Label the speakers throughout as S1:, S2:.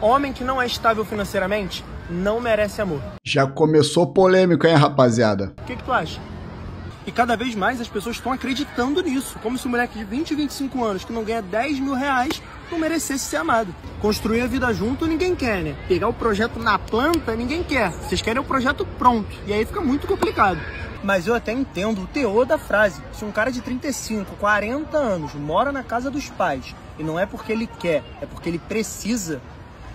S1: Homem que não é estável financeiramente não merece amor.
S2: Já começou polêmico, hein, rapaziada?
S1: O que, que tu acha? E cada vez mais as pessoas estão acreditando nisso, como se um moleque de 20, 25 anos que não ganha 10 mil reais não merecesse ser amado. Construir a vida junto ninguém quer, né? Pegar o projeto na planta ninguém quer. Vocês querem o projeto pronto, e aí fica muito complicado. Mas eu até entendo o teor da frase. Se um cara de 35, 40 anos mora na casa dos pais e não é porque ele quer, é porque ele precisa,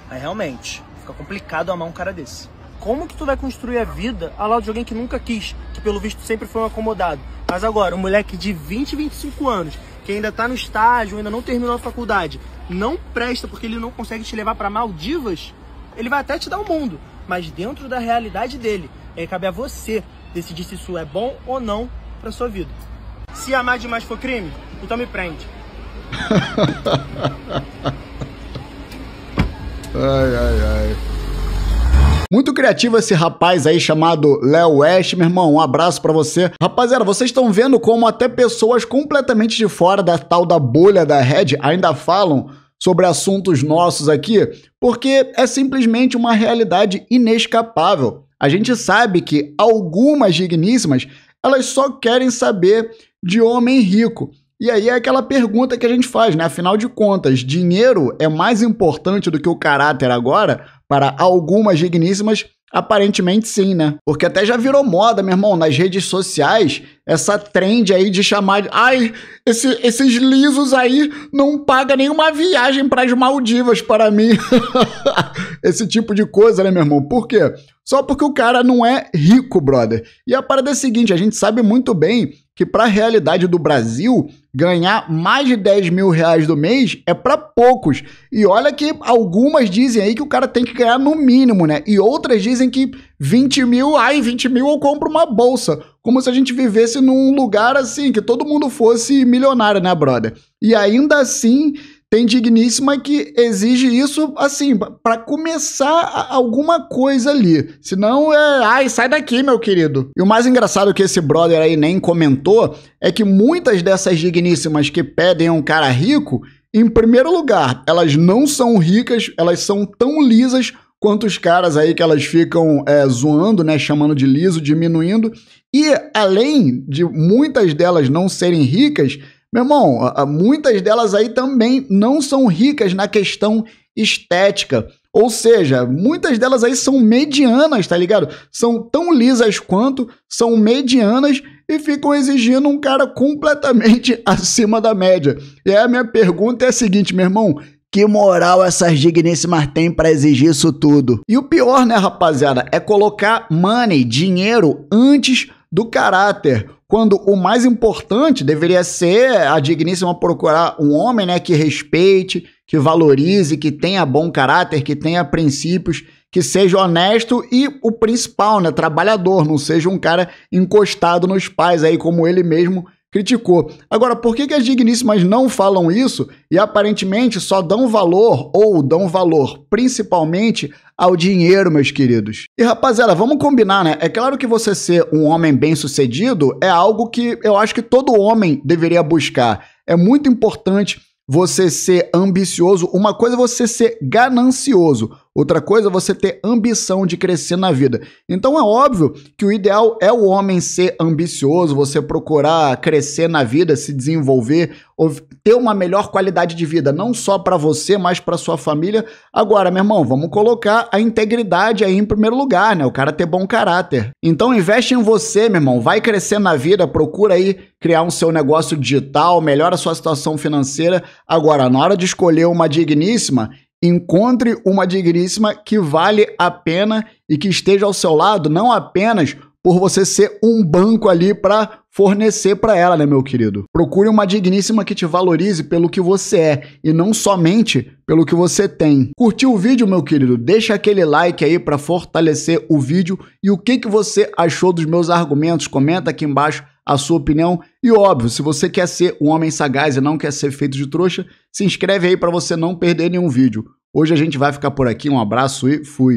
S1: Aí realmente, fica complicado amar um cara desse. Como que tu vai construir a vida ao lado de alguém que nunca quis, que pelo visto sempre foi um acomodado? Mas agora, um moleque de 20, 25 anos, que ainda tá no estágio, ainda não terminou a faculdade, não presta porque ele não consegue te levar para Maldivas, ele vai até te dar o um mundo, mas dentro da realidade dele. E é, aí cabe a você decidir se isso é bom ou não para sua vida. Se amar demais for crime, então me prende.
S2: Ai, ai, ai. Muito criativo esse rapaz aí chamado Léo West, meu irmão. Um abraço para você. Rapaziada, vocês estão vendo como até pessoas completamente de fora da tal da bolha da Red ainda falam sobre assuntos nossos aqui, porque é simplesmente uma realidade inescapável. A gente sabe que algumas digníssimas, elas só querem saber de homem rico. E aí é aquela pergunta que a gente faz, né? Afinal de contas, dinheiro é mais importante do que o caráter agora para algumas digníssimas? Aparentemente sim, né? Porque até já virou moda, meu irmão, nas redes sociais, essa trend aí de chamar de, ai, esse, esses lisos aí não paga nenhuma viagem para as Maldivas para mim. Esse tipo de coisa, né, meu irmão? Por quê? Só porque o cara não é rico, brother. E a parada é a seguinte, a gente sabe muito bem que para a realidade do Brasil, Ganhar mais de 10 mil reais do mês é para poucos. E olha que algumas dizem aí que o cara tem que ganhar no mínimo, né? E outras dizem que 20 mil, ai, 20 mil eu compro uma bolsa. Como se a gente vivesse num lugar assim, que todo mundo fosse milionário, né, brother? E ainda assim, tem digníssima que exige isso, assim, para começar alguma coisa ali. Senão é. Ai, sai daqui, meu querido. E o mais engraçado é que esse brother aí nem comentou é que muitas dessas digníssimas que pedem um cara rico, em primeiro lugar, elas não são ricas, elas são tão lisas quanto os caras aí que elas ficam é, zoando, né, chamando de liso, diminuindo. E além de muitas delas não serem ricas, meu irmão, muitas delas aí também não são ricas na questão estética. Ou seja, muitas delas aí são medianas, tá ligado? São tão lisas quanto, são medianas e ficam exigindo um cara completamente acima da média. E aí a minha pergunta é a seguinte, meu irmão: que moral essas digníssimas têm para exigir isso tudo? E o pior, né, rapaziada, é colocar money, dinheiro, antes do caráter, quando o mais importante deveria ser a digníssima procurar um homem né, que respeite, que valorize, que tenha bom caráter, que tenha princípios, que seja honesto e o principal, né, trabalhador, não seja um cara encostado nos pais aí como ele mesmo criticou. Agora, por que, que as digníssimas não falam isso e aparentemente só dão valor ou dão valor principalmente ao dinheiro, meus queridos? E rapaziada, vamos combinar, né? É claro que você ser um homem bem-sucedido é algo que eu acho que todo homem deveria buscar. É muito importante você ser ambicioso, uma coisa é você ser ganancioso. Outra coisa é você ter ambição de crescer na vida. Então é óbvio que o ideal é o homem ser ambicioso, você procurar crescer na vida, se desenvolver, ter uma melhor qualidade de vida, não só para você, mas para sua família. Agora, meu irmão, vamos colocar a integridade aí em primeiro lugar, né? O cara ter bom caráter. Então investe em você, meu irmão, vai crescer na vida, procura aí criar um seu negócio digital, melhora a sua situação financeira. Agora, na hora de escolher uma digníssima, Encontre uma digníssima que vale a pena e que esteja ao seu lado não apenas por você ser um banco ali para fornecer para ela, né, meu querido? Procure uma digníssima que te valorize pelo que você é e não somente pelo que você tem. Curtiu o vídeo, meu querido? Deixa aquele like aí para fortalecer o vídeo e o que que você achou dos meus argumentos? Comenta aqui embaixo a sua opinião. E óbvio, se você quer ser um homem sagaz e não quer ser feito de trouxa, se inscreve aí para você não perder nenhum vídeo. Hoje a gente vai ficar por aqui. Um abraço e fui.